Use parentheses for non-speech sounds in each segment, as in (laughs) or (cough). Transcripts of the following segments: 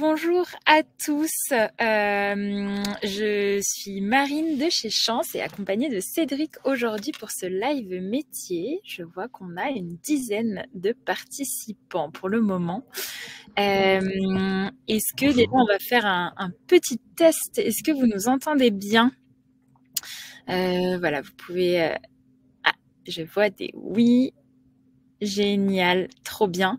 Bonjour à tous, euh, je suis Marine de chez Chance et accompagnée de Cédric aujourd'hui pour ce live métier. Je vois qu'on a une dizaine de participants pour le moment. Euh, est-ce que déjà on va faire un, petit test Est-ce que vous nous entendez bien euh, Voilà, vous pouvez... Ah, je vois des oui, Génial, trop bien.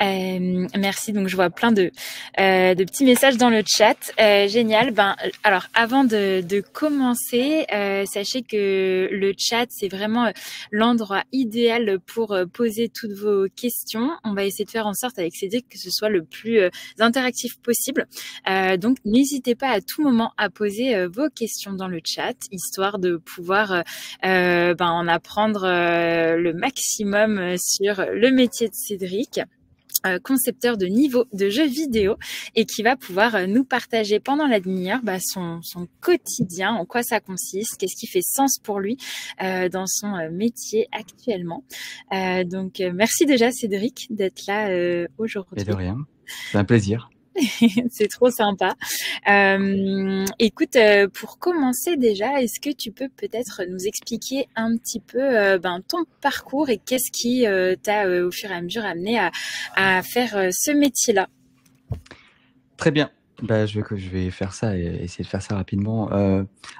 Euh, merci. Donc je vois plein de, euh, de petits messages dans le chat. Euh, génial. Ben alors avant de, commencer, euh, sachez que le chat c'est vraiment l'endroit idéal pour poser toutes vos questions. On va essayer de faire en sorte avec Cédric que ce soit le plus interactif possible. donc n'hésitez pas à tout moment à poser vos questions dans le chat, histoire de pouvoir ben, en apprendre le maximum le métier de Cédric euh, concepteur de niveau de jeux vidéo et qui va pouvoir euh, nous partager pendant la demi-heure bah, son, quotidien, en quoi ça consiste, qu'est-ce qui fait sens pour lui euh, dans son métier actuellement. donc merci déjà Cédric d'être là aujourd'hui. de rien, c'est un plaisir. (laughs) c'est trop sympa. Euh, écoute, euh, pour commencer déjà, est-ce que tu peux peut-être nous expliquer un petit peu euh, ben, ton parcours et qu'est-ce qui t'a au fur et à mesure amené à, faire ce métier-là Très bien. Bah, je, vais, je vais faire ça et essayer de faire ça rapidement.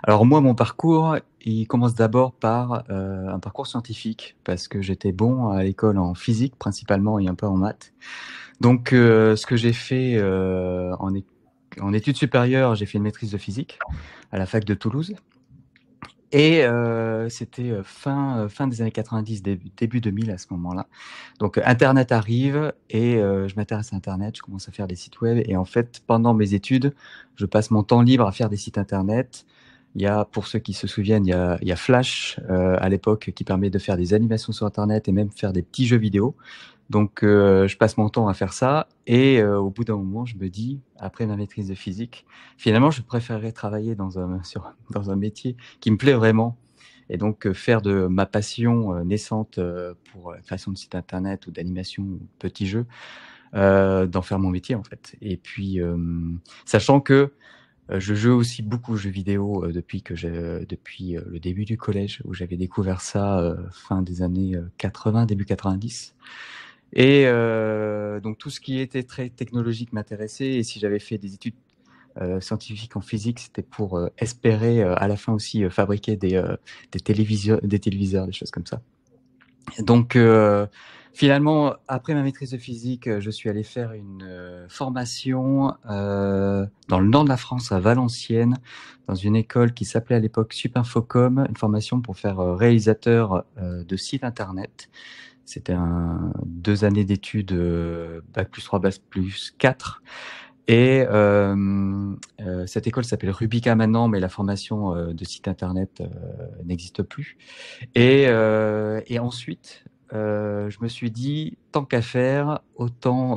alors moi, mon parcours, il commence d'abord par un parcours scientifique, parce que j'étais bon à l'école en physique principalement et un peu en maths. Donc, euh, ce que j'ai fait euh, en, études supérieures, j'ai fait une maîtrise de physique à la fac de Toulouse. Et euh, c'était fin, des années 90, début, 2000 à ce moment-là. Donc Internet arrive et je m'intéresse à Internet, je commence à faire des sites web. Et en fait, pendant mes études, je passe mon temps libre à faire des sites Internet. Il y a, pour ceux qui se souviennent, il y a, Flash à l'époque qui permet de faire des animations sur Internet et même faire des petits jeux vidéo. Donc, euh, je passe mon temps à faire ça. Et euh, au bout d'un moment, je me dis, après ma maîtrise de physique, finalement, je préférerais travailler dans un, (laughs) dans un métier qui me plaît vraiment. Et donc, euh, faire de ma passion naissante pour la création de sites internet ou d'animation ou de petits jeux, d'en faire mon métier, en fait. Et puis, sachant que je joue aussi beaucoup aux jeux vidéo depuis, que depuis le début du collège, où j'avais découvert ça fin des années 80, début 90. Et euh, donc tout ce qui était très technologique m'intéressait. Et si j'avais fait des études euh, scientifiques en physique, c'était pour euh, espérer à la fin aussi fabriquer des, des, téléviseurs, des téléviseurs, des choses comme ça. Donc finalement, après ma maîtrise de physique, je suis allé faire une formation dans le nord de la France, à Valenciennes, dans une école qui s'appelait à l'époque Supinfocom, une formation pour faire réalisateur de sites internet. C'était deux années d'études, euh, bac plus 3, bac plus 4. Et euh, euh, cette école s'appelle Rubica maintenant, mais la formation de site internet n'existe plus. Et, ensuite, je me suis dit, tant qu'à faire, autant,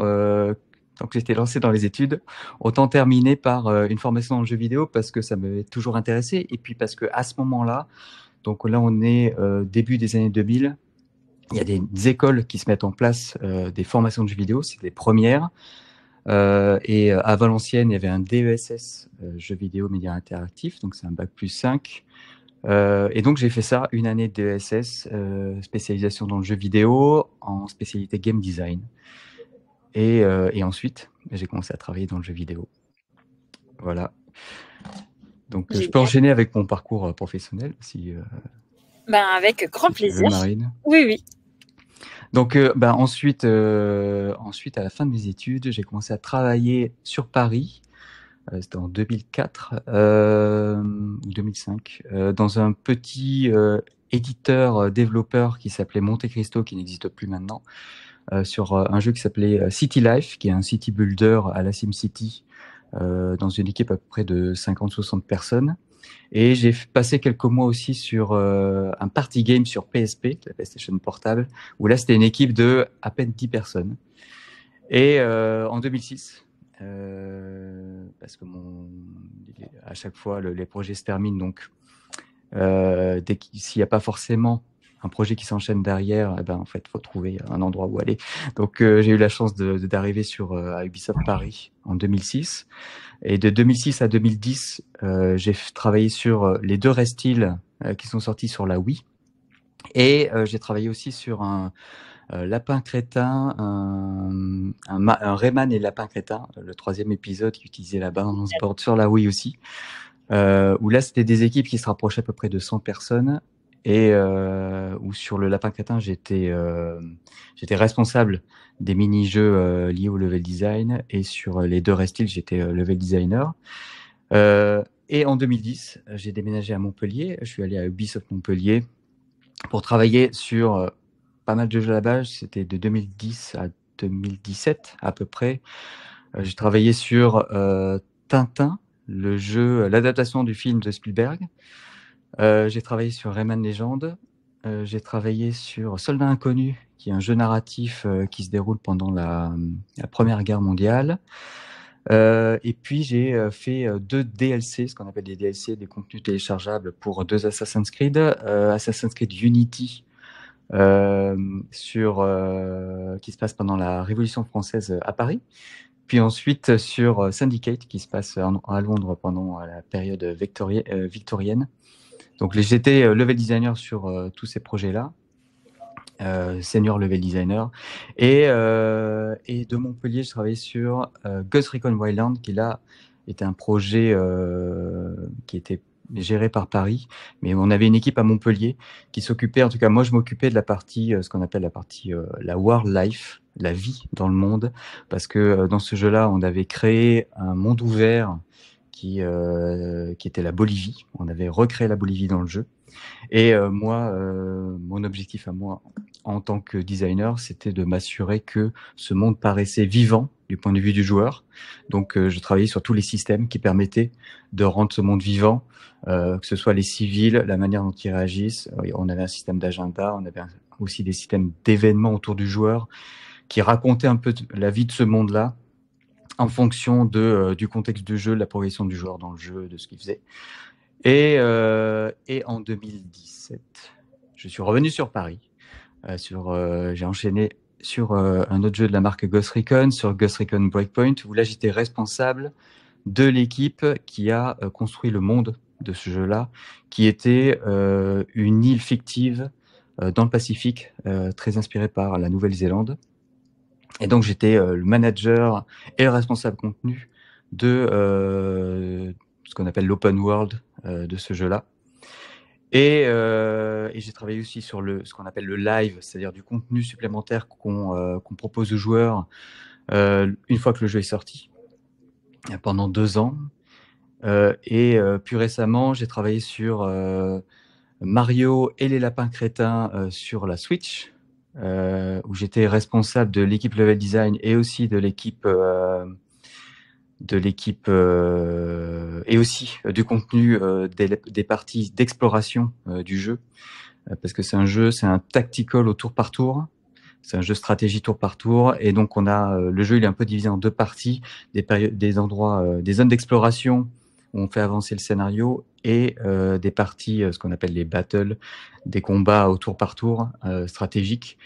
tant que j'étais lancé dans les études, autant terminer par une formation en jeu vidéo parce que ça m'avait toujours intéressé. Et puis parce que à ce moment-là, donc là on est début des années 2000, il y a des, écoles qui se mettent en place euh, des formations de jeux vidéo, c'est les premières. Euh, et euh, à Valenciennes, il y avait un DESS, jeux vidéo, médias interactifs, donc c'est un bac plus 5. et donc j'ai fait ça, une année de DESS, spécialisation dans le jeu vidéo, en spécialité game design. Et, ensuite, j'ai commencé à travailler dans le jeu vidéo. Voilà. Donc, je peux enchaîner avec mon parcours professionnel si. Ben, avec grand plaisir. Oui, oui. Donc, euh, ben, ensuite, euh, ensuite, à la fin de mes études, j'ai commencé à travailler sur Paris. Euh, c'était en 2004 ou 2005, dans un petit éditeur développeur qui s'appelait Monte Cristo, qui n'existe plus maintenant, sur un jeu qui s'appelait City Life, qui est un city builder à la SimCity, dans une équipe à peu près de 50-60 personnes. Et j'ai passé quelques mois aussi sur euh, un party game sur PSP, la PlayStation Portable, où là c'était une équipe de à peine 10 personnes. Et euh, en 2006, euh, parce que à chaque fois les projets se terminent, donc s'il n'y a pas forcément un projet qui s'enchaîne derrière, il eh ben, en fait, faut trouver un endroit où aller. Donc, euh, j'ai eu la chance d'arriver sur euh, à Ubisoft Paris en 2006. Et de 2006 à 2010, euh, j'ai travaillé sur les deux Restil qui sont sortis sur la Wii. Et j'ai travaillé aussi sur un Lapin Crétin, un, Rayman et Lapin Crétin, le troisième épisode qui utilisait la balance board sur la Wii aussi. où là, c'était des équipes qui se rapprochaient à peu près de 100 personnes et euh, où sur le lapin catin, j'étais euh, j'étais responsable des mini-jeux euh, liés au level design et sur les deux restiles, j'étais euh, level designer. Euh, et en 2010, j'ai déménagé à Montpellier. Je suis allé à Ubisoft Montpellier pour travailler sur pas mal de jeux la base C'était de 2010 à 2017 à peu près. j'ai travaillé sur Tintin, le jeu, l'adaptation du film de Spielberg. Euh, j'ai travaillé sur Rayman Legend. Euh, j'ai travaillé sur Soldat Inconnu, qui est un jeu narratif euh, qui se déroule pendant la, Première Guerre mondiale. et puis j'ai fait deux DLC, ce qu'on appelle des DLC, des contenus téléchargeables pour deux Assassin's Creed. Assassin's Creed Unity, sur, qui se passe pendant la Révolution française à Paris. Puis ensuite sur Syndicate, qui se passe à Londres pendant la période victorienne. Donc j'étais euh, level designer sur euh, tous ces projets-là, euh, senior level designer. Et, et, de Montpellier, je travaillais sur Ghost Recon Wildland, qui là était un projet qui était géré par Paris, mais on avait une équipe à Montpellier qui s'occupait, en tout cas moi je m'occupais de la partie, ce qu'on appelle la partie, la wildlife, la vie dans le monde, parce que dans ce jeu-là, on avait créé un monde ouvert qui, euh, qui était la Bolivie. On avait recréé la Bolivie dans le jeu. Et euh, moi, euh, mon objectif à moi en tant que designer, c'était de m'assurer que ce monde paraissait vivant du point de vue du joueur. Donc, je travaillais sur tous les systèmes qui permettaient de rendre ce monde vivant, que ce soit les civils, la manière dont ils réagissent. On avait un système d'agenda, on avait aussi des systèmes d'événements autour du joueur qui racontaient un peu la vie de ce monde-là en fonction de, euh, du contexte du jeu, de la progression du joueur dans le jeu, de ce qu'il faisait. Et, euh, en 2017, je suis revenu sur Paris. Euh, sur, j'ai enchaîné sur un autre jeu de la marque Ghost Recon, sur Ghost Recon Breakpoint, où là j'étais responsable de l'équipe qui a construit le monde de ce jeu-là, qui était une île fictive dans le Pacifique, très inspirée par la Nouvelle-Zélande. Et donc j'étais euh, le manager et le responsable contenu de euh, ce qu'on appelle l'open world euh, de ce jeu-là. Et, j'ai travaillé aussi sur ce qu'on appelle le live, c'est-à-dire du contenu supplémentaire qu'on propose aux joueurs une fois que le jeu est sorti, pendant deux ans. et plus récemment, j'ai travaillé sur Mario et les lapins crétins sur la Switch, euh, où j'étais responsable de l'équipe level design et aussi de l'équipe euh, de l'équipe euh, et aussi euh, du contenu euh, des, parties d'exploration euh, du jeu parce que c'est un jeu c'est un tactical au tour par tour c'est un jeu stratégie tour par tour et donc on a le jeu il est un peu divisé en deux parties des périodes des endroits des zones d'exploration on fait avancer le scénario et euh, des parties, euh, ce qu'on appelle les battles, des combats au tour par tour euh, stratégiques.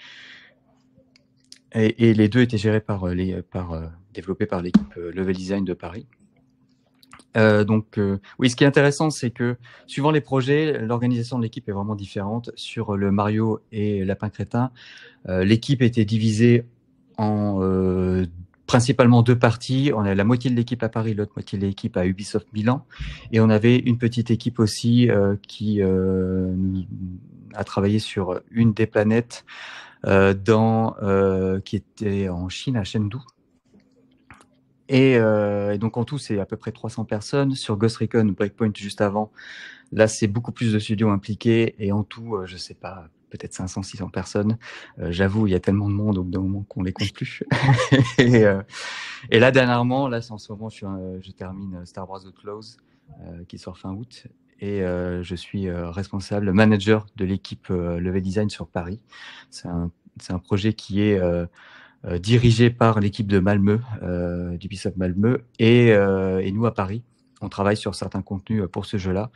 Et, les deux étaient gérés par les, par, développés par l'équipe Level Design de Paris. donc oui, ce qui est intéressant, c'est que suivant les projets, l'organisation de l'équipe est vraiment différente. Sur le Mario et Lapin Crétin, l'équipe était divisée en principalement deux parties. On a la moitié de l'équipe à Paris, l'autre moitié de l'équipe à Ubisoft Milan. Et on avait une petite équipe aussi euh, qui euh, a travaillé sur une des planètes euh, dans, qui était en Chine, à Chengdu. Et, donc en tout, c'est à peu près 300 personnes. Sur Ghost Recon Breakpoint juste avant, là, c'est beaucoup plus de studios impliqués. Et en tout, je sais pas, peut-être 500, 600 personnes. Euh, j'avoue, il y a tellement de monde au bout d'un moment qu'on les compte plus. (laughs) Euh, et, là, dernièrement, là, en ce moment, je, termine Star Wars The euh, Close, qui sort fin août. Et je suis responsable, manager de l'équipe Level Design sur Paris. C'est un, projet qui est dirigé par l'équipe de Malmeux, du d'Ubisoft Malmeux, et, nous à Paris on travaille sur certains contenus euh, pour ce jeu-là,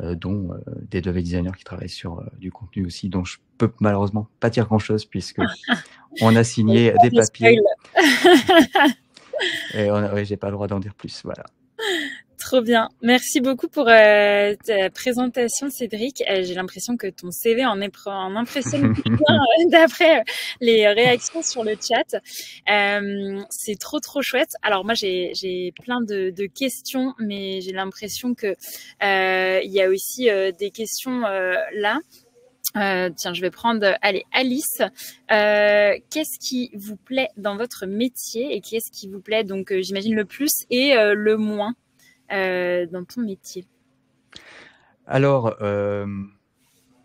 euh, dont euh, des et designers qui travaillent sur du contenu aussi, dont je peux malheureusement pas dire grand-chose puisque (laughs) on a signé des papiers. Et on j'ai pas le droit d'en dire plus, voilà. Trop bien. Merci beaucoup pour euh, ta présentation, Cédric. Euh, j'ai l'impression que ton CV en, en impressionne (laughs) bien euh, d'après les réactions sur le chat. C'est trop, trop chouette. Alors moi, j'ai plein de, questions, mais j'ai l'impression que il y a aussi des questions là. tiens, je vais prendre, allez, Alice. qu'est-ce qui vous plaît dans votre métier et qu'est-ce qui vous plaît donc, j'imagine le plus et le moins euh, dans ton métier Alors, euh,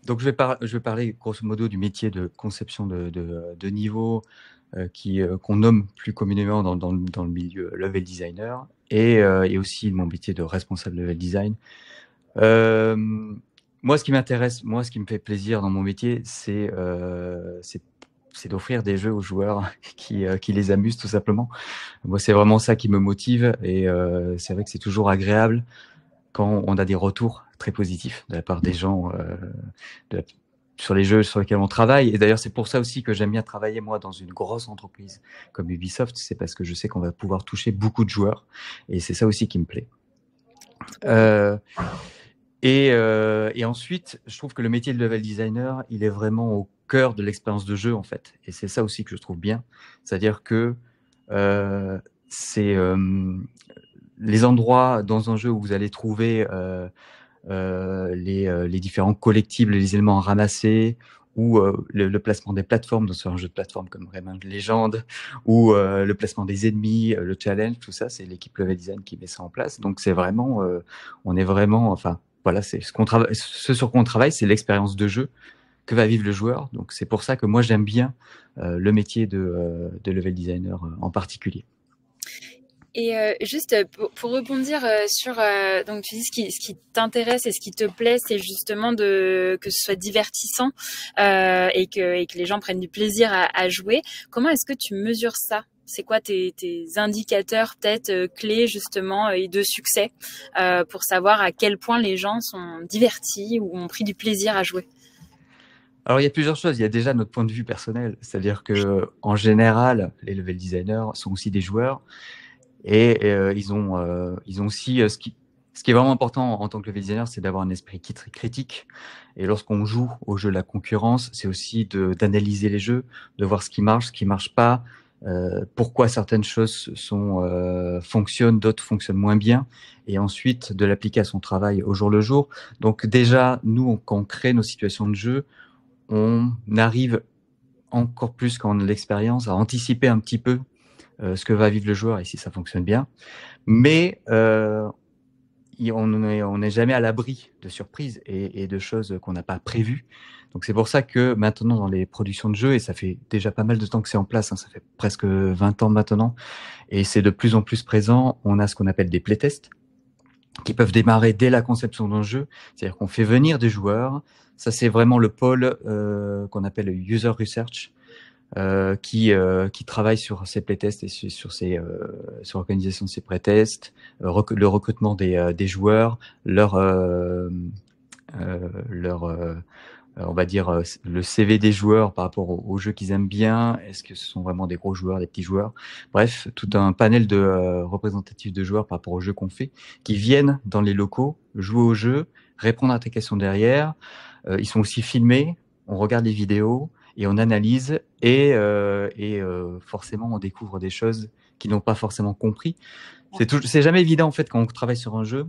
donc je vais, je vais, parler grosso modo du métier de conception de, niveau euh, qui qu'on nomme plus communément dans, le milieu level designer et, et aussi mon métier de responsable level design. moi, ce qui m'intéresse, moi, ce qui me fait plaisir dans mon métier, c'est c'est d'offrir des jeux aux joueurs (laughs) euh, qui, les amusent tout simplement. Moi, c'est vraiment ça qui me motive et euh, c'est vrai que c'est toujours agréable quand on a des retours très positifs de la part des gens euh, sur les jeux sur lesquels on travaille. Et d'ailleurs, c'est pour ça aussi que j'aime bien travailler moi dans une grosse entreprise comme Ubisoft. C'est parce que je sais qu'on va pouvoir toucher beaucoup de joueurs et c'est ça aussi qui me plaît. et, et, ensuite, je trouve que le métier de level designer, il est vraiment au cœur de l'expérience de jeu en fait. Et c'est ça aussi que je trouve bien, c'est-à-dire que euh, c'est euh, les endroits dans un jeu où vous allez trouver euh, les, les, différents collectibles, les éléments ramasser ou le, placement des plateformes dans un jeu de plateforme comme Rayman légende, ou le placement des ennemis, le challenge, tout ça, c'est l'équipe Level Design qui met ça en place. Donc c'est vraiment, on est vraiment, enfin voilà, c'est ce, qu'on ce sur quoi on travaille, c'est l'expérience de jeu que va vivre le joueur. Donc c'est pour ça que moi j'aime bien euh, le métier de, euh, level designer euh, en particulier. Et juste pour, rebondir sur, donc tu dis ce qui, t'intéresse et ce qui te plaît, c'est justement de que ce soit divertissant et que, que, les gens prennent du plaisir à, jouer. Comment est-ce que tu mesures ça c'est quoi tes, tes indicateurs peut-être clés justement et de succès pour savoir à quel point les gens sont divertis ou ont pris du plaisir à jouer alors, il y a plusieurs choses. Il y a déjà notre point de vue personnel. C'est-à-dire que, en général, les level designers sont aussi des joueurs et, euh, ils, ont, euh, ils ont aussi euh, ce, qui, ce qui est vraiment important en tant que level designer, c'est d'avoir un esprit critique. Et lorsqu'on joue au jeu de la concurrence, c'est aussi d'analyser les jeux, de voir ce qui marche, ce qui marche pas, pourquoi certaines choses sont, fonctionnent, d'autres fonctionnent moins bien, et ensuite de l'appliquer à son travail au jour le jour. Donc déjà, nous, quand on crée nos situations de jeu, on arrive encore plus quand on a l'expérience à anticiper un petit peu euh, ce que va vivre le joueur et si ça fonctionne bien. Mais euh, on n'est jamais à l'abri de surprises et, de choses qu'on n'a pas prévues. Donc c'est pour ça que maintenant dans les productions de jeux, et ça fait déjà pas mal de temps que c'est en place, hein, ça fait presque 20 ans maintenant, et c'est de plus en plus présent, on a ce qu'on appelle des playtests, qui peuvent démarrer dès la conception d'un jeu, c'est-à-dire qu'on fait venir des joueurs ça, c'est vraiment le pôle euh, qu'on appelle User Research. Euh, qui, euh, qui travaille sur ces playtests et sur, ces, sur l'organisation de ces playtests, le recrutement des, joueurs, leur, leur on va dire, le CV des joueurs par rapport aux, jeux qu'ils aiment bien, est-ce que ce sont vraiment des gros joueurs, des petits joueurs, bref, tout un panel de représentatifs de joueurs par rapport aux jeux qu'on fait, qui viennent dans les locaux, jouer au jeu, répondre à tes questions derrière. Euh, ils sont aussi filmés, on regarde les vidéos et on analyse et, euh, euh, forcément on découvre des choses qu'ils n'ont pas forcément compris. C'est jamais évident en fait quand on travaille sur un jeu,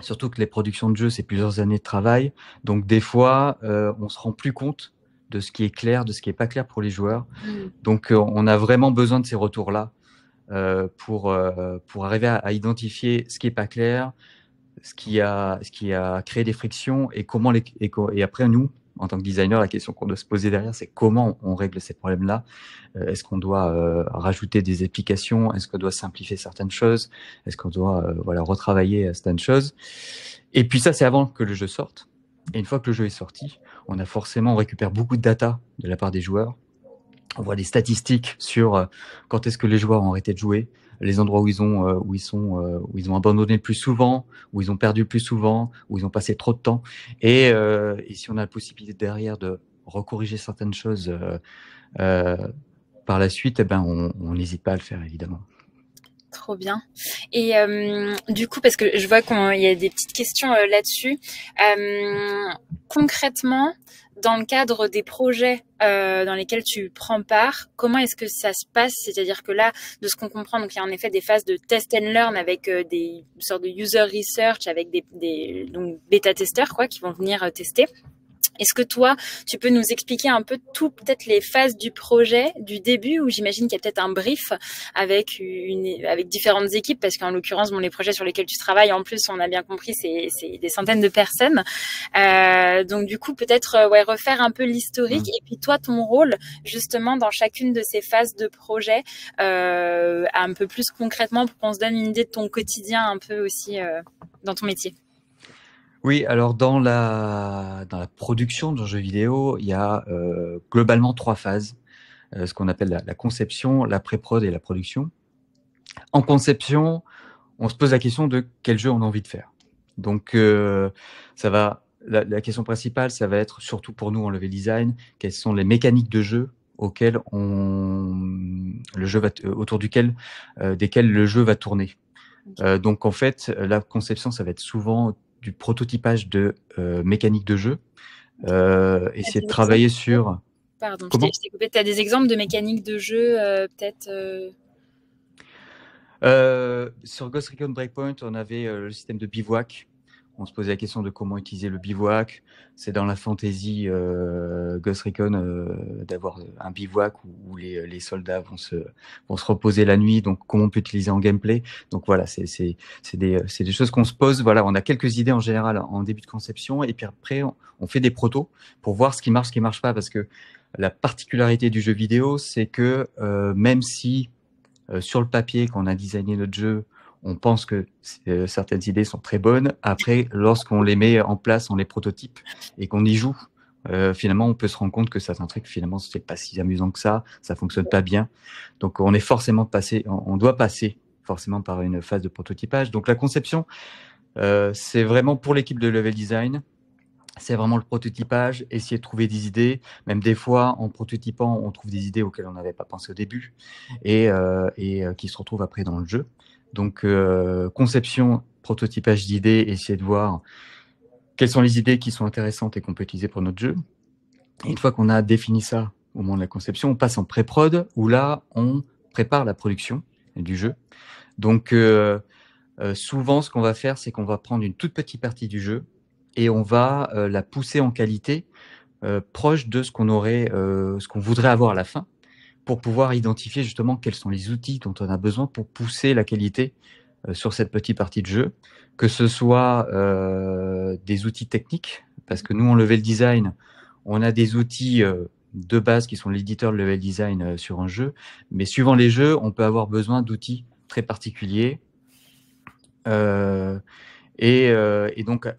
surtout que les productions de jeux, c'est plusieurs années de travail. Donc des fois, on on se rend plus compte de ce qui est clair, de ce qui n'est pas clair pour les joueurs. Mm. Donc on a vraiment besoin de ces retours-là pour, arriver à, à, identifier ce qui n'est pas clair, ce qui a, créé des frictions et comment les, et, après nous, en tant que designer, la question qu'on doit se poser derrière, c'est comment on règle ces problèmes-là. Euh, est-ce qu'on doit euh, rajouter des applications Est-ce qu'on doit simplifier certaines choses Est-ce qu'on doit euh, retravailler certaines choses Et puis ça, c'est avant que le jeu sorte. Et une fois que le jeu est sorti, on a forcément, on récupère beaucoup de data de la part des joueurs. On voit des statistiques sur quand est-ce que les joueurs ont arrêté de jouer, les endroits où ils ont, euh, où ils sont, euh, où ils ont abandonné le plus souvent, où ils ont perdu plus souvent, où ils ont passé trop de temps. Et, euh, si on a la possibilité derrière de recorriger certaines choses par la suite, eh ben, on n'hésite pas à le faire évidemment. Trop bien. Et du coup, parce que je vois qu'il y a des petites questions là-dessus. concrètement, dans le cadre des projets euh, dans lesquels tu prends part, comment est-ce que ça se passe C'est-à-dire que là, de ce qu'on comprend, donc il y a en effet des phases de test and learn avec euh, des sortes de user research, avec des, bêta testeurs quoi qui vont venir euh, tester. Est-ce que toi, tu peux nous expliquer un peu tout, peut-être les phases du projet, du début, où j'imagine qu'il y a peut-être un brief avec, une, avec différentes équipes, parce qu'en l'occurrence, bon, les projets sur lesquels tu travailles, en plus, on a bien compris, c'est, des centaines de personnes. Euh, donc du coup, peut-être euh, ouais, refaire un peu l'historique, mmh. et puis toi, ton rôle, justement, dans chacune de ces phases de projet, euh, un peu plus concrètement, pour qu'on se donne une idée de ton quotidien un peu aussi dans ton métier. Oui, alors dans la, la production d'un jeu vidéo, il y a euh, globalement trois phases, euh, ce qu'on appelle la, conception, la pré-prod et la production. En conception, on se pose la question de quel jeu on a envie de faire. Donc, euh, ça va, la, question principale, ça va être surtout pour nous en level design, quelles sont les mécaniques de jeu auxquelles on, le jeu va, autour duquel, desquelles le jeu va tourner. donc, en fait, la conception, ça va être souvent du prototypage de euh, mécanique de jeu, euh, ah, essayer de travailler sur. Pardon, je t'ai coupé. Tu as des exemples de mécaniques de jeu, euh, peut-être Sur Ghost Recon Breakpoint, on avait le système de bivouac on se posait la question de comment utiliser le bivouac. C'est dans la fantaisie euh, Ghost Recon euh, d'avoir un bivouac où, euh, les, soldats vont se, reposer la nuit. Donc, comment on peut utiliser en gameplay. Donc, voilà, euh, c'est des, choses qu'on se pose. Voilà, on a quelques idées en général en début de conception. Et puis après, on, fait des protos pour voir ce qui marche, ce qui ne marche pas. Parce que la particularité du jeu vidéo, c'est que même si sur le papier, qu'on a designé notre jeu, on pense que euh, certaines idées sont très bonnes. Après, lorsqu'on les met en place, on les prototype et qu'on y joue, euh, finalement, on peut se rendre compte que certains trucs, finalement, ce n'est pas si amusant que ça, ça fonctionne pas bien. Donc, on est forcément passé, on doit passer forcément par une phase de prototypage. Donc, la conception, euh, c'est vraiment pour l'équipe de level design. C'est vraiment le prototypage, essayer de trouver des idées. Même des fois, en prototypant, on trouve des idées auxquelles on n'avait pas pensé au début et qui se retrouvent après dans le jeu. Donc, euh, conception, prototypage d'idées, essayer de voir quelles sont les idées qui sont intéressantes et qu'on peut utiliser pour notre jeu. une fois qu'on a défini ça au moment de la conception, on passe en pré-prod où là, on prépare la production du jeu. Donc, euh, euh, souvent, ce qu'on va faire, c'est qu'on va prendre une toute petite partie du jeu et on va la pousser en qualité proche de ce qu'on aurait, ce qu'on voudrait avoir à la fin pour pouvoir identifier justement quels sont les outils dont on a besoin pour pousser la qualité euh, sur cette petite partie de jeu, que ce soit euh, des outils techniques, parce que nous, en level design, on a des outils euh, de base qui sont l'éditeur level design sur un jeu, mais suivant les jeux, on peut avoir besoin d'outils très particuliers. Et, et, donc,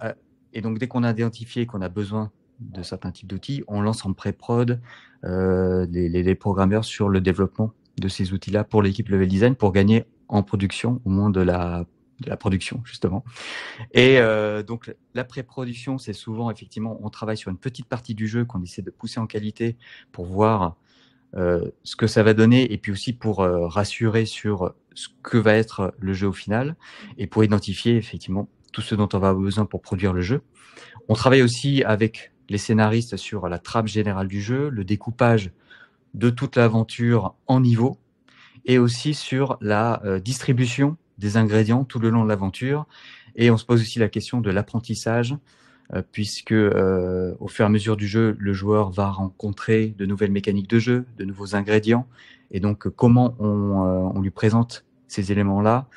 et donc, dès qu'on a identifié qu'on a besoin de certains types d'outils. On lance en pré-prod euh, les, programmeurs sur le développement de ces outils-là pour l'équipe level design pour gagner en production au moins de la, production justement. Et euh, donc la pré-production, c'est souvent effectivement on travaille sur une petite partie du jeu qu'on essaie de pousser en qualité pour voir euh, ce que ça va donner et puis aussi pour rassurer sur ce que va être le jeu au final et pour identifier effectivement tout ce dont on va avoir besoin pour produire le jeu. On travaille aussi avec les scénaristes sur la trappe générale du jeu, le découpage de toute l'aventure en niveaux, et aussi sur la euh, distribution des ingrédients tout le long de l'aventure. Et on se pose aussi la question de l'apprentissage, euh, puisque euh, au fur et à mesure du jeu, le joueur va rencontrer de nouvelles mécaniques de jeu, de nouveaux ingrédients, et donc comment on, on lui présente ces éléments-là.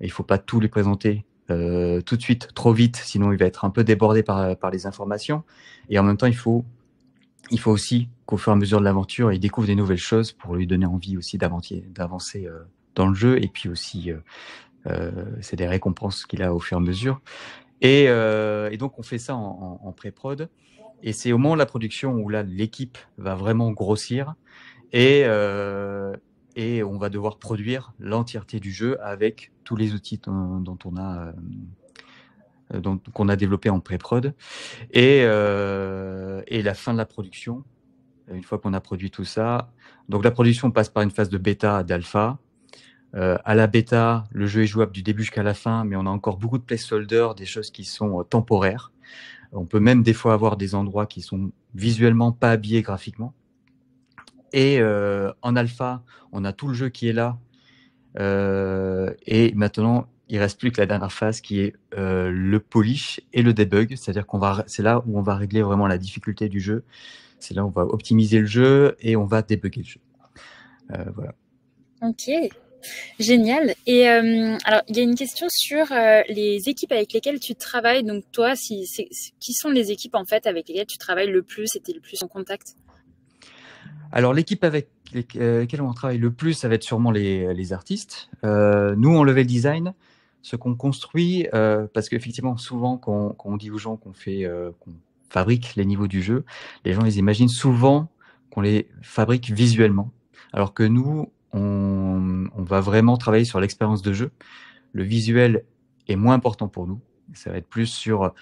Il ne faut pas tout les présenter euh, tout de suite, trop vite, sinon il va être un peu débordé par, les informations. Et en même temps, il faut, il faut aussi qu'au fur et à mesure de l'aventure, il découvre des nouvelles choses pour lui donner envie aussi d'avancer euh, dans le jeu. Et puis aussi, euh, c'est des récompenses qu'il a au fur et à mesure. Et, donc, on fait ça en, pré-prod. Et c'est au moment de la production où là, l'équipe va vraiment grossir. Et, et on va devoir produire l'entièreté du jeu avec tous les outils dont on a euh, euh, qu'on a développé en pré-prod euh, et, la fin de la production une fois qu'on a produit tout ça donc la production passe par une phase de bêta d'alpha à la bêta le jeu est jouable du début jusqu'à la fin mais on a encore beaucoup de placeholders des choses qui sont temporaires on peut même des fois avoir des endroits qui sont visuellement pas habillés graphiquement et euh, en alpha, on a tout le jeu qui est là. Euh, et maintenant, il reste plus que la dernière phase qui est euh, le polish et le debug, c'est-à-dire qu'on va, c'est là où on va régler vraiment la difficulté du jeu, c'est là où on va optimiser le jeu et on va débugger le jeu. voilà. Ok, génial. Et alors, il y a une question sur les équipes avec lesquelles tu travailles. Donc toi, qui sont les équipes en fait avec lesquelles tu travailles le plus et tu es le plus en contact alors l'équipe avec euh, laquelle on travaille le plus, ça va être sûrement les, artistes. Euh, nous, en level design, ce qu'on construit, euh, parce qu'effectivement, souvent, quand, on dit aux gens qu'on fait, qu'on fabrique les niveaux du jeu, les gens, ils imaginent souvent qu'on les fabrique visuellement, alors que nous, on, va vraiment travailler sur l'expérience de jeu. Le visuel est moins important pour nous. Ça va être plus sur,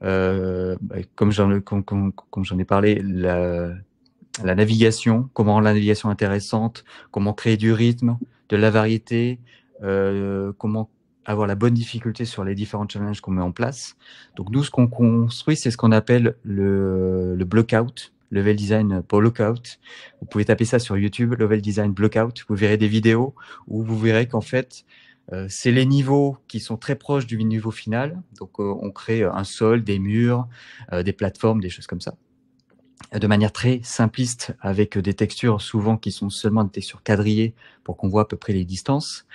bah, comme j'en comme, ai parlé, la, la navigation, comment rendre la navigation intéressante, comment créer du rythme, de la variété, euh, comment avoir la bonne difficulté sur les différents challenges qu'on met en place. Donc nous, ce qu'on construit, c'est ce qu'on appelle le, le out level design pour block-out. Vous pouvez taper ça sur YouTube, level design block-out, Vous verrez des vidéos où vous verrez qu'en fait, euh, c'est les niveaux qui sont très proches du niveau final. Donc euh, on crée un sol, des murs, des plateformes, des choses comme ça de manière très simpliste avec des textures souvent qui sont seulement des textures quadrillées pour qu'on voit à peu près les distances.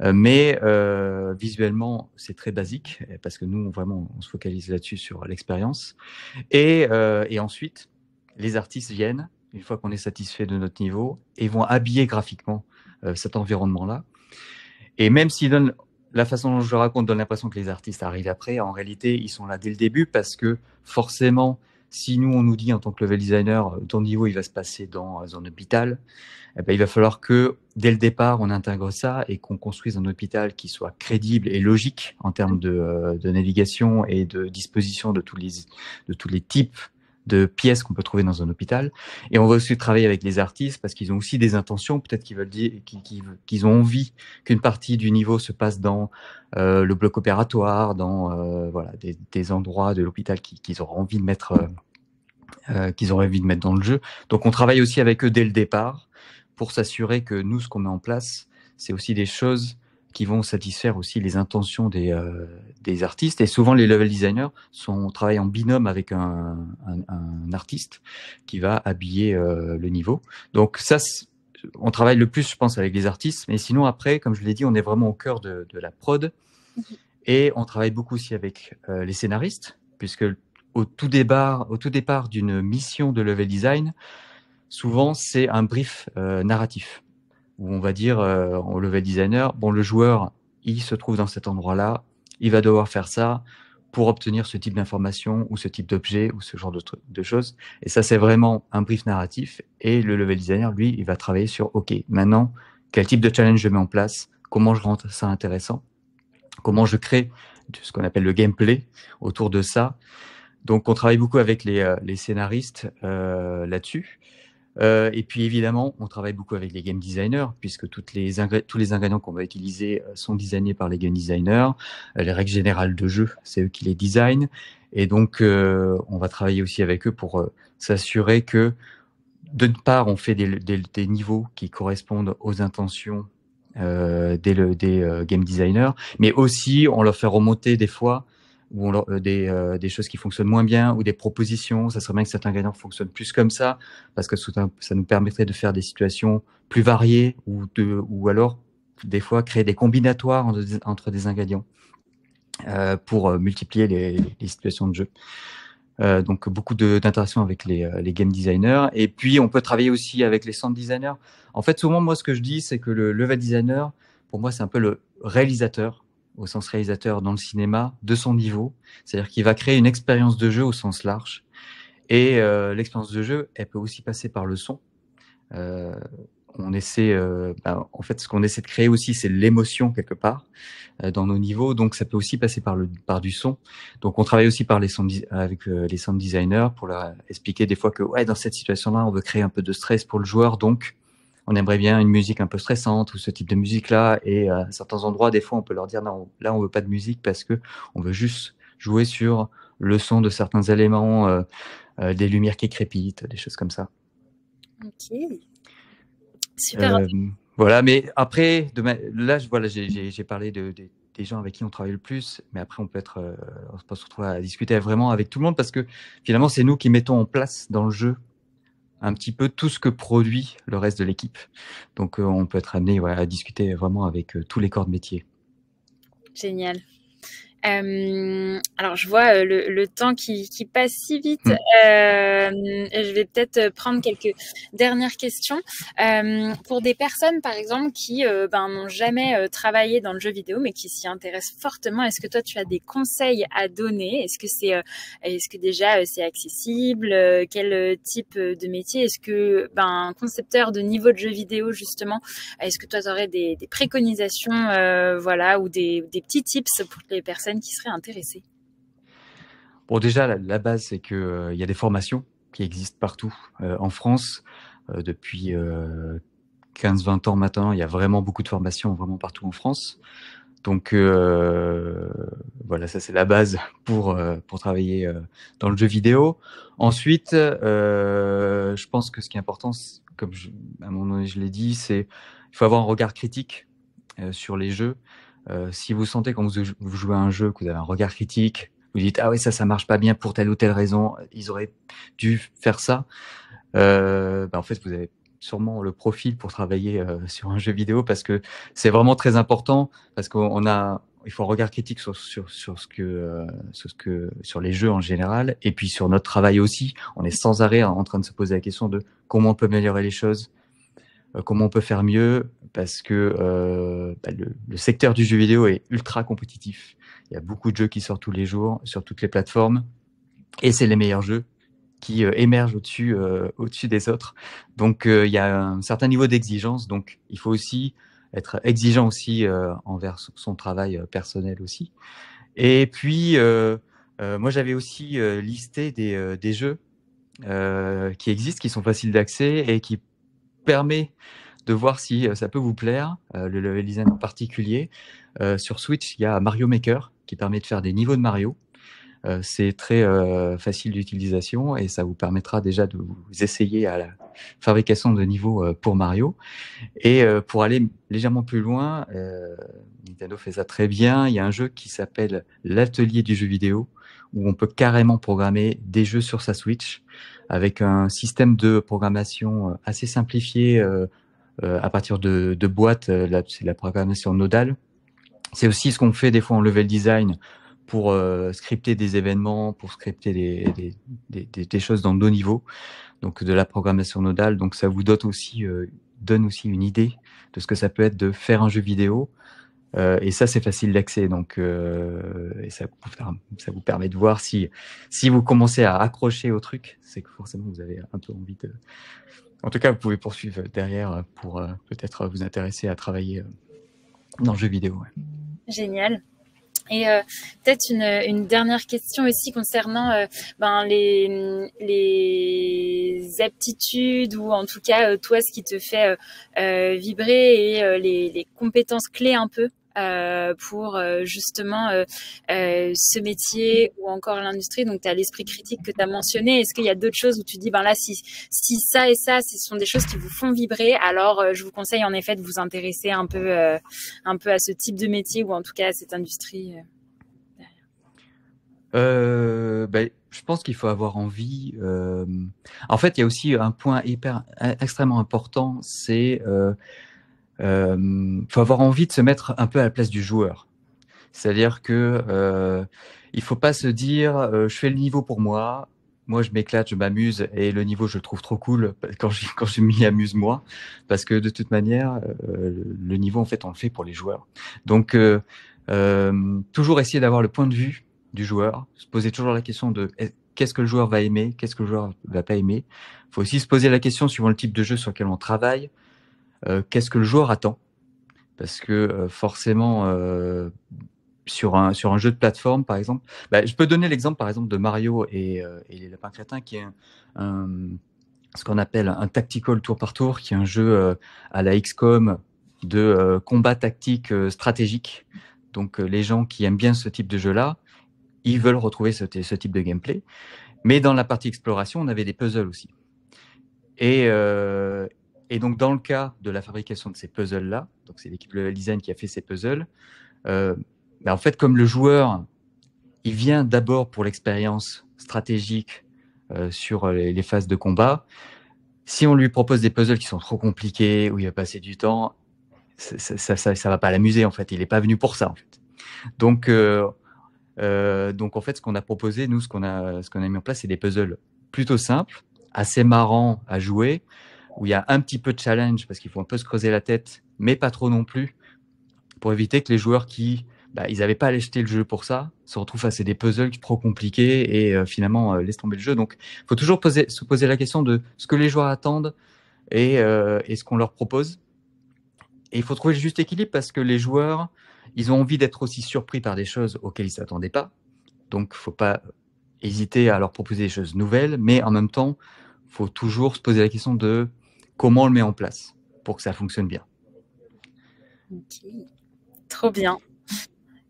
Euh, mais euh, visuellement, c'est très basique parce que nous, vraiment, on se focalise là-dessus sur l'expérience. Euh, et, ensuite, les artistes viennent, une fois qu'on est satisfait de notre niveau, et vont habiller graphiquement cet environnement-là. Et même si la façon dont je le raconte donne l'impression que les artistes arrivent après. En réalité, ils sont là dès le début parce que forcément, si nous, on nous dit en tant que level designer, euh, ton niveau, il va se passer dans euh, un hôpital, eh ben, il va falloir que dès le départ, on intègre ça et qu'on construise un hôpital qui soit crédible et logique en termes de, euh, navigation et de disposition de de tous les types de pièces qu'on peut trouver dans un hôpital. Et on va aussi travailler avec les artistes parce qu'ils ont aussi des intentions, peut-être qu'ils veulent dire, qu'ils ont envie qu'une partie du niveau se passe dans euh, le bloc opératoire, dans euh, voilà des, endroits de l'hôpital qu'ils auront envie de mettre, euh, qu'ils auraient envie de mettre dans le jeu. Donc on travaille aussi avec eux dès le départ pour s'assurer que nous, ce qu'on met en place, c'est aussi des choses qui vont satisfaire aussi les intentions des, des artistes et souvent les level designers sont travaillent en binôme avec un, artiste qui va habiller euh, le niveau. Donc ça, on travaille le plus, je pense, avec les artistes, mais sinon après, comme je l'ai dit, on est vraiment au cœur de, la prod mhm. et on travaille beaucoup aussi avec euh, les scénaristes puisque au tout départ, au tout départ d'une mission de level design, souvent c'est un brief euh, narratif où on va dire au level designer, bon le joueur il se trouve dans cet endroit-là, il va devoir faire ça pour obtenir ce type d'information ou ce type d'objet ou ce genre de, choses. Et ça, c'est vraiment un brief narratif. Et le level designer, lui, il va travailler sur, OK, maintenant, quel type de challenge je mets en place, comment je rends ça intéressant, comment je crée ce qu'on appelle le gameplay autour de ça. Donc, on travaille beaucoup avec les, euh, scénaristes euh, là-dessus. Euh, et puis évidemment, on travaille beaucoup avec les game designers, puisque tous les ingrédients qu'on va utiliser euh, sont designés par les game designers. Euh, les règles générales de jeu, c'est eux qui les designent. Et donc, on va travailler aussi avec eux pour s'assurer que, d'une part, on fait des, niveaux qui correspondent aux intentions des game designers, mais aussi on leur fait remonter des fois ou euh, euh, des, choses qui fonctionnent moins bien ou des propositions. Ça serait bien que certains ingrédient fonctionnent plus comme ça parce que ça nous permettrait de faire des situations plus variées ou, de, ou alors des fois créer des combinatoires entre, des ingrédients euh, pour multiplier les, situations de jeu. donc beaucoup d'interactions avec les, game designers. Et puis on peut travailler aussi avec les sound designers. En fait souvent moi ce que je dis c'est que le level designer pour moi c'est un peu le réalisateur au sens réalisateur dans le cinéma de son niveau, c'est-à-dire qu'il va créer une expérience de jeu au sens large. Et euh, l'expérience de jeu, elle peut aussi passer par le son. Euh, on essaie, euh, ben, en fait, ce qu'on essaie de créer aussi, c'est l'émotion quelque part euh, dans nos niveaux. Donc, ça peut aussi passer par le par du son. Donc, on travaille aussi par les sound, avec les sound designers pour leur expliquer des fois que ouais, dans cette situation-là, on veut créer un peu de stress pour le joueur, donc on aimerait bien une musique un peu stressante ou ce type de musique-là. Et euh, à certains endroits, des fois, on peut leur dire non, là, on veut pas de musique parce que on veut juste jouer sur le son de certains éléments, euh, euh, des lumières qui crépitent, des choses comme ça. Ok. Super. voilà, mais après, là, je, j'ai parlé des gens avec qui on travaille le plus, mais après, on peut être, on peut se retrouver à discuter vraiment avec tout le monde parce que finalement, c'est nous qui mettons en place dans le jeu un petit peu tout ce que produit le reste de l'équipe. Donc euh, on peut être amené à discuter vraiment avec euh, tous les corps de métier. Génial. Euh, alors, je vois euh, le, le temps qui, qui, passe si vite. Hmm. Euh, je vais peut-être euh, prendre quelques dernières questions. Euh, pour des personnes, par exemple, qui ben, n'ont jamais travaillé dans le jeu vidéo, mais qui s'y intéressent fortement, est-ce que toi, tu as des conseils à donner Est-ce que c'est, est-ce que déjà c'est accessible Quel type de métier Est-ce que, ben, concepteur de niveau de jeu vidéo justement, est-ce que toi, tu aurais des, des préconisations, voilà, ou des, des petits tips pour les personnes qui seraient intéressé Bon, déjà, la, base, c'est qu'il euh, y a des formations qui existent partout euh, en France. Euh, depuis 15-20 ans maintenant, il y a vraiment beaucoup de formations, vraiment partout en France. Donc voilà, ça c'est la base pour, pour travailler dans le jeu vidéo. Ensuite, je pense que ce qui est important, comme je, à mon avis je l'ai dit, c'est il faut avoir un regard critique sur les jeux. Euh, si vous sentez quand vous, jouez à un jeu que vous avez un regard critique, vous dites ah oui, ça ça marche pas bien pour telle ou telle raison, ils auraient dû faire ça. Euh, bah, en fait vous avez sûrement le profil pour travailler euh, sur un jeu vidéo parce que c'est vraiment très important parce qu'on a il faut un regard critique sur, sur, ce que sur ce que sur les jeux en général et puis sur notre travail aussi on est sans arrêt en train de se poser la question de comment on peut améliorer les choses euh, comment on peut faire mieux parce que euh, bah, le, secteur du jeu vidéo est ultra compétitif. Il y a beaucoup de jeux qui sortent tous les jours sur toutes les plateformes et c'est les meilleurs jeux qui euh, émergent au-dessus au-dessus des autres. Donc il y a un certain niveau d'exigence donc il faut aussi être exigeant aussi envers son travail personnel aussi. Et puis moi j'avais aussi listé des, des jeux qui existent qui sont faciles d'accès et qui permet de voir si euh, ça peut vous plaire, euh, le level design en particulier. Euh, sur Switch, il y a Mario Maker qui permet de faire des niveaux de Mario. c'est très facile d'utilisation et ça vous permettra déjà de vous essayer à la, fabrication de niveaux euh, pour Mario. Et euh, pour aller légèrement plus loin, euh, Nintendo fait ça très bien. Il y a un jeu qui s'appelle l'atelier du jeu vidéo, où on peut carrément programmer des jeux sur sa Switch avec un système de programmation assez simplifié à partir de, boîtes. C'est la programmation nodale. C'est aussi ce qu'on fait des fois en level design pour scripter des événements, pour scripter des, des choses dans nos niveaux donc de la programmation nodale. Donc ça vous euh, donne aussi, une idée de ce que ça peut être de faire un jeu vidéo. Euh, et ça, c'est facile d'accès. Donc, euh, ça, vous permet de voir si, vous commencez à accrocher au truc, c'est que forcément vous avez un peu envie de. En tout cas, vous pouvez poursuivre derrière pour peut-être vous intéresser à travailler dans le jeu vidéo. Génial. Et euh, peut-être une, une, dernière question aussi concernant euh, ben, les, les aptitudes ou en tout cas euh, toi ce qui te fait vibrer et les, compétences clés un peu euh, pour euh, justement euh, ce métier ou encore l'industrie Donc, tu as l'esprit critique que tu as mentionné. Est-ce qu'il y a d'autres choses où tu dis, ben là, si, si ça et ça, ce sont des choses qui vous font vibrer, alors je vous conseille en effet de vous intéresser un peu, un peu à ce type de métier ou en tout cas à cette industrie ben, je pense qu'il faut avoir envie. En fait, il y a aussi un point hyper extrêmement important, c'est euh, faut avoir envie de se mettre un peu à la place du joueur. C'est-à-dire que euh, il faut pas se dire euh, je fais le niveau pour moi, moi je m'éclate, je m'amuse et le niveau je le trouve trop cool (laughs) quand je, m'y amuse moi parce que de toute manière le niveau en fait on le fait pour les joueurs. Donc toujours essayer d'avoir le point de vue du joueur, se poser toujours la question de qu'est-ce que le joueur va aimer, qu'est-ce que le joueur va pas aimer. faut aussi se poser la question suivant le type de jeu sur lequel on travaille, euh, qu'est-ce que le joueur attend Parce que euh, forcément, euh, sur un, sur un jeu de plateforme, par exemple. Bah, je peux donner l'exemple, par exemple, de Mario et, les Lapins Crétins, qui est ce qu'on appelle un tactical tour par tour, qui est un jeu à la XCOM de combat tactique stratégique. Donc, les gens qui aiment bien ce type de jeu-là, ils veulent retrouver ce, ce, type de gameplay. Mais dans la partie exploration, on avait des puzzles aussi. Et, et donc, dans le cas de la fabrication de ces puzzles-là, donc c'est l'équipe Level Design qui a fait ces puzzles, euh, en fait, comme le joueur, il vient d'abord pour l'expérience stratégique euh, sur euh, les, phases de combat, si on lui propose des puzzles qui sont trop compliqués, où il va passer du temps, ça ne va pas l'amuser, en fait. Il n'est pas venu pour ça, en fait. Donc, donc en fait, ce qu'on a proposé, nous, ce qu'on a, ce qu'on a mis en place, c'est des puzzles plutôt simples, assez marrants à jouer, où il y a un petit peu de challenge parce qu'il faut un peu se creuser la tête, mais pas trop non plus, pour éviter que les joueurs qui bah, ils n'avaient pas allé jeter le jeu pour ça, se retrouvent face à des puzzles trop compliqués et euh, finalement euh, laissent tomber le jeu. Donc, il faut toujours se poser la question de ce que les joueurs attendent euh, et, ce qu'on leur propose. Et il faut trouver le juste équilibre parce que les joueurs, ils ont envie d'être aussi surpris par des choses auxquelles ils ne s'attendaient pas. Donc, il ne faut pas hésiter à leur proposer des choses nouvelles, mais en même temps, il faut toujours se poser la question de comment on le met en place pour que ça fonctionne bien. Trop bien.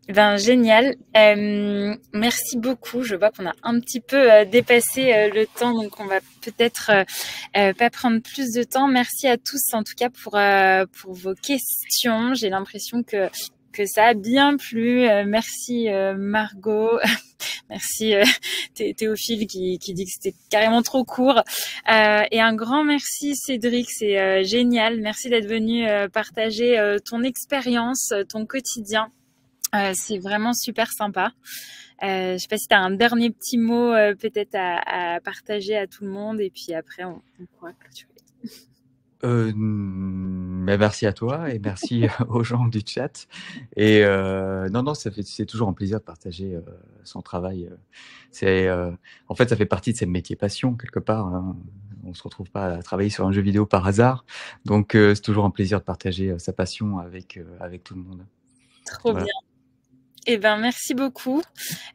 Eh ben, génial. Euh, merci beaucoup. Je vois qu'on a un petit peu euh, dépassé euh, le temps, donc on va peut-être pas prendre plus de temps. Merci à tous, en tout cas, pour, pour vos questions. J'ai l'impression que que ça a bien plu. Euh, merci euh, Margot, (laughs) merci euh, Théophile qui, qui, dit que c'était carrément trop court. et un grand merci Cédric, c'est génial. Merci d'être venu partager ton expérience, ton quotidien. c'est vraiment super sympa. je ne sais pas si tu as un dernier petit mot peut-être à, partager à tout le monde et puis après on, on (laughs) Euh, bah, merci à toi et merci (laughs) aux gens du chat. Et euh, non, non, c'est toujours un plaisir de partager euh, son travail. Euh. C'est euh, en fait, ça fait partie de ses métiers passion quelque part. Hein. On se retrouve pas à travailler sur un jeu vidéo par hasard, donc c'est toujours un plaisir de partager sa passion avec avec tout le monde. Trop bien. Eh ben merci beaucoup.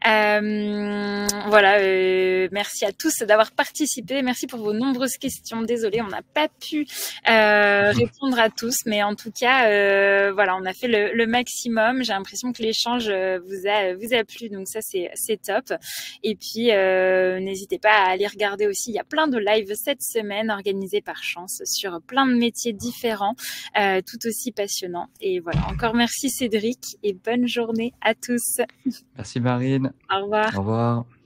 Euh, voilà, euh, merci à tous d'avoir participé. Merci pour vos nombreuses questions. Désolée, on n'a pas pu euh, (laughs) répondre à tous, mais en tout cas, voilà, on a fait le, maximum. J'ai l'impression que l'échange vous a vous a plu, donc ça c'est top. Et puis n'hésitez pas à aller regarder aussi. Il y a plein de lives cette semaine organisés par Chance sur plein de métiers différents, tout aussi passionnants. Et voilà, encore merci Cédric et bonne journée à tous. Merci Marine. Au revoir. Au revoir.